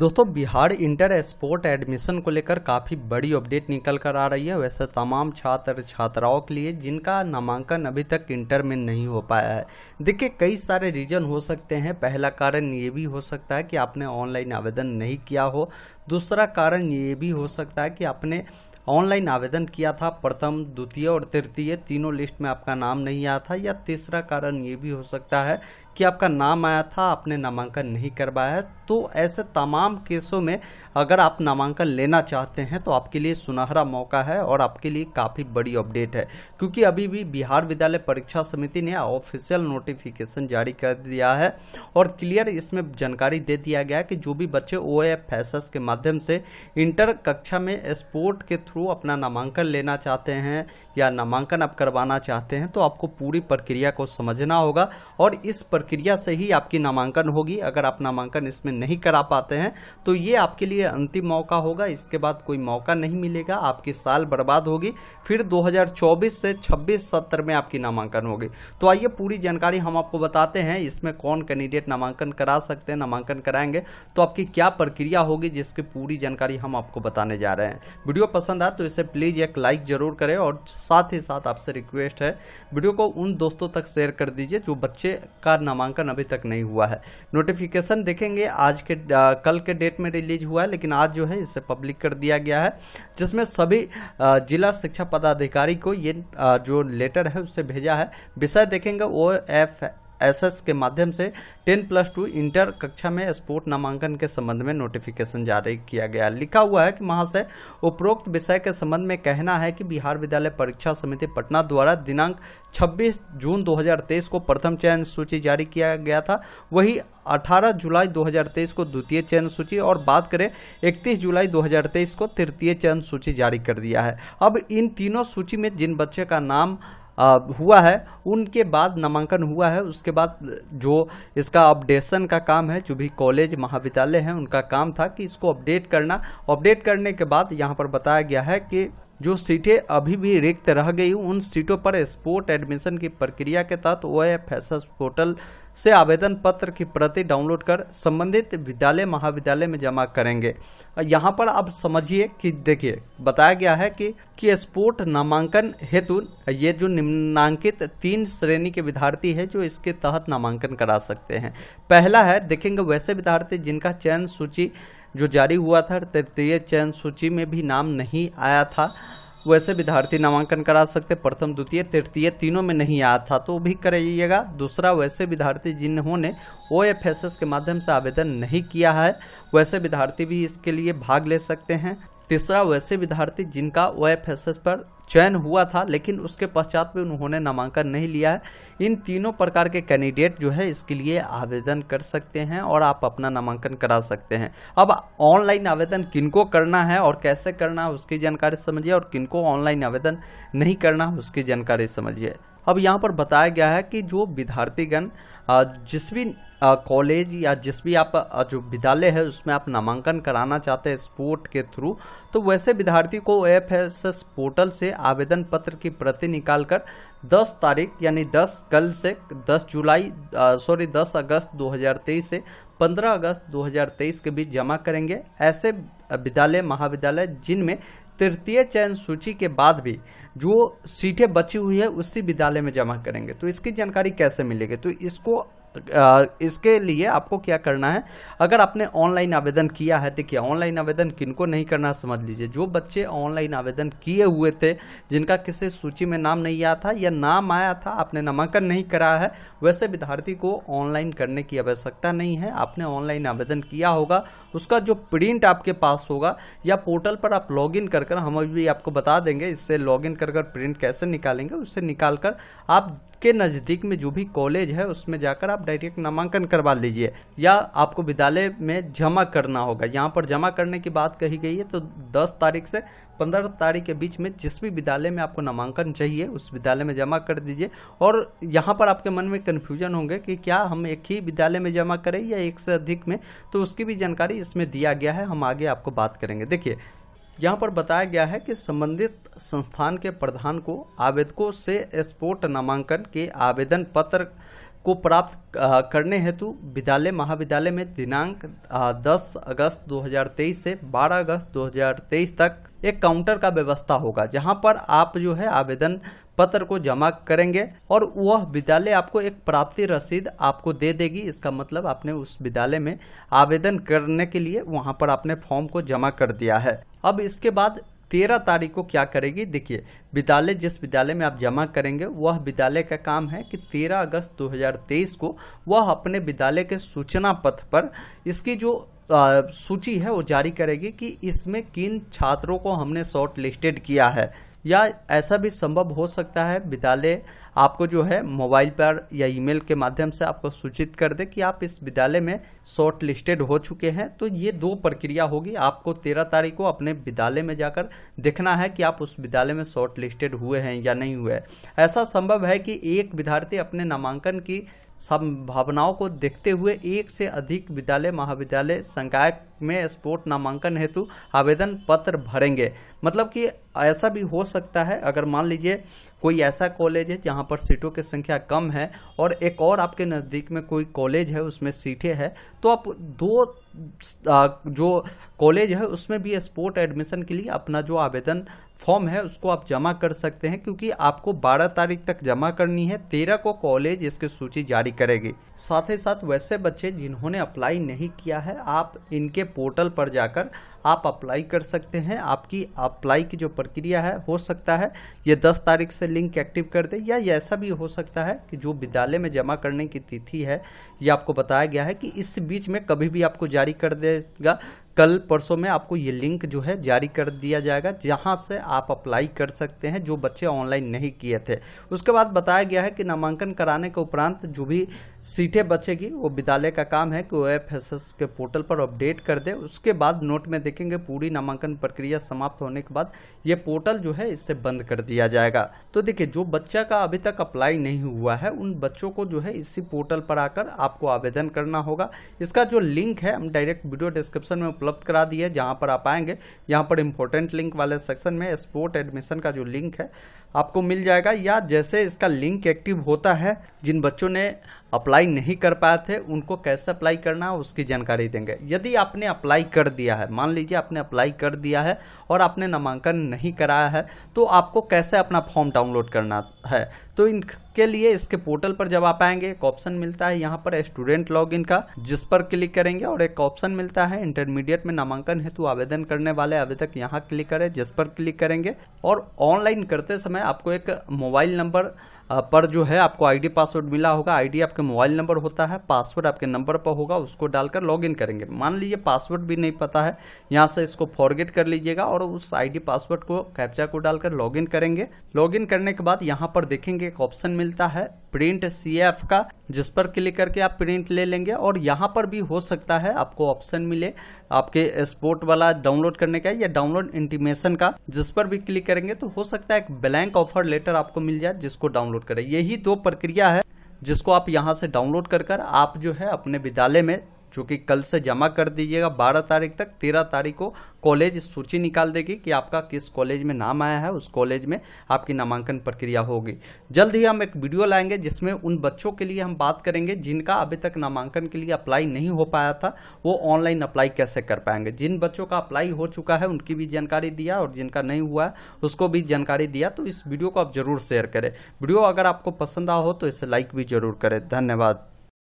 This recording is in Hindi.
दोस्तों बिहार इंटर स्पोर्ट एडमिशन को लेकर काफ़ी बड़ी अपडेट निकल कर आ रही है वैसे तमाम छात्र छात्राओं के लिए जिनका नामांकन अभी तक इंटर में नहीं हो पाया है देखिए कई सारे रीजन हो सकते हैं पहला कारण ये भी हो सकता है कि आपने ऑनलाइन आवेदन नहीं किया हो दूसरा कारण ये भी हो सकता है कि आपने ऑनलाइन आवेदन किया था प्रथम द्वितीय और तृतीय तीनों लिस्ट में आपका नाम नहीं आया था या तीसरा कारण ये भी हो सकता है कि आपका नाम आया था आपने नामांकन नहीं करवाया तो ऐसे तमाम केसों में अगर आप नामांकन लेना चाहते हैं तो आपके लिए सुनहरा मौका है और आपके लिए काफ़ी बड़ी अपडेट है क्योंकि अभी भी बिहार विद्यालय परीक्षा समिति ने ऑफिशियल नोटिफिकेशन जारी कर दिया है और क्लियर इसमें जानकारी दे दिया गया कि जो भी बच्चे ओ एफ के माध्यम से इंटर कक्षा में स्पोर्ट के थ्रू अपना नामांकन लेना चाहते हैं या नामांकन आप करवाना चाहते हैं तो आपको पूरी प्रक्रिया को समझना होगा और इस प्रक्रिया प्रक्रिया से ही आपकी नामांकन होगी अगर आप नामांकन इसमें नहीं करा पाते हैं तो ये आपके लिए अंतिम मौका होगा इसके बाद कोई मौका नहीं मिलेगा आपकी साल बर्बाद होगी फिर 2024 से 26 सत्र में आपकी नामांकन होगी तो आइए पूरी जानकारी हम आपको बताते हैं इसमें कौन कैंडिडेट नामांकन करा सकते हैं नामांकन कराएंगे तो आपकी क्या प्रक्रिया होगी जिसकी पूरी जानकारी हम आपको बताने जा रहे हैं वीडियो पसंद आए तो इसे प्लीज़ एक लाइक जरूर करें और साथ ही साथ आपसे रिक्वेस्ट है वीडियो को उन दोस्तों तक शेयर कर दीजिए जो बच्चे का नाम नामांकन अभी तक नहीं हुआ है नोटिफिकेशन देखेंगे आज के आ, कल के डेट में रिलीज हुआ है लेकिन आज जो है इसे पब्लिक कर दिया गया है जिसमें सभी आ, जिला शिक्षा पदाधिकारी को ये आ, जो लेटर है उससे भेजा है विषय देखेंगे ओ एफ एसएस के माध्यम से 10 प्लस टू इंटर कक्षा में स्पोर्ट नामांकन के संबंध में नोटिफिकेशन जारी किया गया लिखा हुआ है कि महाशय उपरोक्त विषय के संबंध में कहना है कि बिहार विद्यालय परीक्षा समिति पटना द्वारा दिनांक 26 जून 2023 को प्रथम चयन सूची जारी किया गया था वही 18 जुलाई 2023 को द्वितीय चयन सूची और बात करें 31 जुलाई 2023 को तृतीय चयन सूची जारी कर दिया है अब इन तीनों सूची में जिन बच्चे का नाम हुआ है उनके बाद नामांकन हुआ है उसके बाद जो इसका अपडेशन का काम है जो भी कॉलेज महाविद्यालय हैं उनका काम था कि इसको अपडेट करना अपडेट करने के बाद यहाँ पर बताया गया है कि जो सीटें अभी भी रिक्त रह गई उन सीटों पर स्पोर्ट एडमिशन की प्रक्रिया के तहत O F S S portal से आवेदन पत्र की प्रति डाउनलोड कर संबंधित विद्यालय महाविद्यालय में जमा करेंगे यहाँ पर आप समझिए कि देखिए बताया गया है कि कि स्पोर्ट नामांकन हेतु ये जो निम्नांकित तीन श्रेणी के विद्यार्थी है जो इसके तहत नामांकन करा सकते हैं पहला है देखेंगे वैसे विद्यार्थी जिनका चयन सूची जो जारी हुआ था तृतीय तो चयन सूची में भी नाम नहीं आया था वैसे तो विद्यार्थी नामांकन करा सकते प्रथम द्वितीय तृतीय तीनों में नहीं आया था तो भी कराइएगा दूसरा वैसे विद्यार्थी जिन्होंने ओ एफ एस एस के माध्यम से आवेदन नहीं किया है वैसे विद्यार्थी भी इसके लिए भाग ले सकते हैं तीसरा वैसे विद्यार्थी जिनका ओ पर चयन हुआ था लेकिन उसके पश्चात भी उन्होंने नामांकन नहीं लिया है इन तीनों प्रकार के कैंडिडेट जो है इसके लिए आवेदन कर सकते हैं और आप अपना नामांकन करा सकते हैं अब ऑनलाइन आवेदन किनको करना है और कैसे करना है उसकी जानकारी समझिए और किनको ऑनलाइन आवेदन नहीं करना उसकी जानकारी समझिए अब यहाँ पर बताया गया है कि जो विद्यार्थीगण जिस भी कॉलेज या जिस भी आप जो विद्यालय है उसमें आप नामांकन कराना चाहते हैं स्पोर्ट के थ्रू तो वैसे विद्यार्थी को एफ पोर्टल से आवेदन पत्र की प्रति निकालकर 10 तारीख यानी 10 कल से 10 जुलाई सॉरी 10 अगस्त 2023 से 15 अगस्त 2023 के बीच जमा करेंगे ऐसे विद्यालय महाविद्यालय जिनमें तृतीय चयन सूची के बाद भी जो सीटें बची हुई है उसी विद्यालय में जमा करेंगे तो इसकी जानकारी कैसे मिलेगी तो इसको इसके लिए आपको क्या करना है अगर आपने ऑनलाइन आवेदन किया है तो क्या ऑनलाइन आवेदन किनको नहीं करना समझ लीजिए जो बच्चे ऑनलाइन आवेदन किए हुए थे जिनका किसी सूची में नाम नहीं आया था या नाम आया था आपने नामांकन नहीं कराया है वैसे विद्यार्थी को ऑनलाइन करने की आवश्यकता नहीं है आपने ऑनलाइन आवेदन किया होगा उसका जो प्रिंट आपके पास होगा या पोर्टल पर आप लॉग इन कर हम अभी आपको बता देंगे इससे लॉग इन कर प्रिंट कैसे निकालेंगे उससे निकाल आपके नज़दीक में जो भी कॉलेज है उसमें जाकर आप डायरेक्ट नामांकन करवा लीजिए या आपको विद्यालय में जमा करना होगा यहाँ पर जमा करने की बात कही गई है तो दस तारीख से पंद्रह तारीख के बीच में जिस भी विद्यालय में आपको नामांकन चाहिए उस विद्यालय में जमा कर दीजिए और यहाँ पर आपके मन में कन्फ्यूजन होंगे कि क्या हम एक ही विद्यालय में जमा करें या एक से अधिक में तो उसकी भी जानकारी इसमें दिया गया है हम आगे आपको बात करेंगे देखिए यहाँ पर बताया गया है कि संबंधित संस्थान के प्रधान को आवेदकों से स्पोर्ट नामांकन के आवेदन पत्र को प्राप्त करने हेतु विद्यालय महाविद्यालय में दिनांक 10 अगस्त 2023 से 12 अगस्त 2023 तक एक काउंटर का व्यवस्था होगा जहां पर आप जो है आवेदन पत्र को जमा करेंगे और वह विद्यालय आपको एक प्राप्ति रसीद आपको दे देगी इसका मतलब आपने उस विद्यालय में आवेदन करने के लिए वहां पर आपने फॉर्म को जमा कर दिया है अब इसके बाद तेरह तारीख को क्या करेगी देखिए विद्यालय जिस विद्यालय में आप जमा करेंगे वह विद्यालय का काम है कि तेरह अगस्त 2023 को वह अपने विद्यालय के सूचना पथ पर इसकी जो आ, सूची है वो जारी करेगी कि इसमें किन छात्रों को हमने शॉर्ट लिस्टेड किया है या ऐसा भी संभव हो सकता है विद्यालय आपको जो है मोबाइल पर या ईमेल के माध्यम से आपको सूचित कर दे कि आप इस विद्यालय में शॉर्ट लिस्टेड हो चुके हैं तो ये दो प्रक्रिया होगी आपको तेरह तारीख को अपने विद्यालय में जाकर देखना है कि आप उस विद्यालय में शॉर्ट लिस्टेड हुए हैं या नहीं हुए ऐसा संभव है कि एक विद्यार्थी अपने नामांकन की संभावनाओं को देखते हुए एक से अधिक विद्यालय महाविद्यालय संकाय में स्पोर्ट नामांकन हेतु आवेदन पत्र भरेंगे मतलब कि ऐसा भी हो सकता है अगर मान लीजिए कोई ऐसा कॉलेज है जहाँ पर सीटों की संख्या कम है और एक और आपके नज़दीक में कोई कॉलेज है उसमें सीटें हैं तो आप दो जो कॉलेज है उसमें भी स्पोर्ट एडमिशन के लिए अपना जो आवेदन फॉर्म है उसको आप जमा कर सकते हैं क्योंकि आपको 12 तारीख तक जमा करनी है 13 को कॉलेज इसकी सूची जारी करेगी साथ ही साथ वैसे बच्चे जिन्होंने अप्लाई नहीं किया है आप इनके पोर्टल पर जाकर आप अप्लाई कर सकते हैं आपकी अप्लाई की जो प्रक्रिया है हो सकता है ये 10 तारीख से लिंक एक्टिव कर दे या ऐसा भी हो सकता है कि जो विद्यालय में जमा करने की तिथि है ये आपको बताया गया है कि इस बीच में कभी भी आपको जारी कर देगा कल परसों में आपको ये लिंक जो है जारी कर दिया जाएगा जहां से आप अप्लाई कर सकते हैं जो बच्चे ऑनलाइन नहीं किए थे उसके बाद बताया गया है कि नामांकन कराने के उपरांत जो भी सीटें बचेगी वो विद्यालय का काम है कि वो एफ एस एस के पोर्टल पर अपडेट कर दे उसके बाद नोट में देखेंगे पूरी नामांकन प्रक्रिया समाप्त होने के बाद ये पोर्टल जो है इससे बंद कर दिया जाएगा तो देखिए जो बच्चा का अभी तक अप्लाई नहीं हुआ है उन बच्चों को जो है इसी पोर्टल पर आकर आपको आवेदन करना होगा इसका जो लिंक है हम डायरेक्ट वीडियो डिस्क्रिप्शन में उपलब्ध करा दिए जहाँ पर आप आएंगे यहाँ पर इम्पोर्टेंट लिंक वाले सेक्शन में स्पोर्ट एडमिशन का जो लिंक है आपको मिल जाएगा या जैसे इसका लिंक एक्टिव होता है जिन बच्चों ने अप अप्लाई नहीं कर पाए थे उनको कैसे अप्लाई करना है उसकी जानकारी देंगे यदि आपने अप्लाई कर दिया है मान लीजिए आपने अप्लाई कर दिया है और आपने नामांकन नहीं कराया है तो आपको कैसे अपना फॉर्म डाउनलोड करना है तो इन इसके लिए इसके पोर्टल पर जब आप आएंगे एक ऑप्शन मिलता है यहाँ पर स्टूडेंट लॉग का जिस पर क्लिक करेंगे और एक ऑप्शन मिलता है इंटरमीडिएट में नामांकन हेतु आवेदन करने वाले आवेदक यहाँ क्लिक करें जिस पर क्लिक करेंगे और ऑनलाइन करते समय आपको एक मोबाइल नंबर पर जो है आपको आईडी पासवर्ड मिला होगा आईडी आपके मोबाइल नंबर होता है पासवर्ड आपके नंबर पर होगा उसको डालकर लॉगिन करेंगे मान लीजिए पासवर्ड भी नहीं पता है यहाँ से इसको फॉरगेट कर लीजिएगा और उस आईडी पासवर्ड को कैप्चा को डालकर लॉगिन करेंगे लॉगिन करने के बाद यहाँ पर देखेंगे एक ऑप्शन मिल मिलता है प्रिंट सी एफ का जिस पर क्लिक करके आप प्रिंट ले लेंगे और यहाँ पर भी हो सकता है आपको ऑप्शन मिले आपके स्पोर्ट वाला डाउनलोड करने का या डाउनलोड इंटीमेशन का जिस पर भी क्लिक करेंगे तो हो सकता है एक ब्लैंक ऑफर लेटर आपको मिल जाए जिसको डाउनलोड करें यही दो प्रक्रिया है जिसको आप यहाँ से डाउनलोड कर कर आप जो है अपने विद्यालय में चूँकि कल से जमा कर दीजिएगा बारह तारीख तक तेरह तारीख को कॉलेज सूची निकाल देगी कि आपका किस कॉलेज में नाम आया है उस कॉलेज में आपकी नामांकन प्रक्रिया होगी जल्द ही हम एक वीडियो लाएंगे जिसमें उन बच्चों के लिए हम बात करेंगे जिनका अभी तक नामांकन के लिए अप्लाई नहीं हो पाया था वो ऑनलाइन अप्लाई कैसे कर पाएंगे जिन बच्चों का अप्लाई हो चुका है उनकी भी जानकारी दिया और जिनका नहीं हुआ है उसको भी जानकारी दिया तो इस वीडियो को आप जरूर शेयर करें वीडियो अगर आपको पसंद आ हो तो इसे लाइक भी जरूर करें धन्यवाद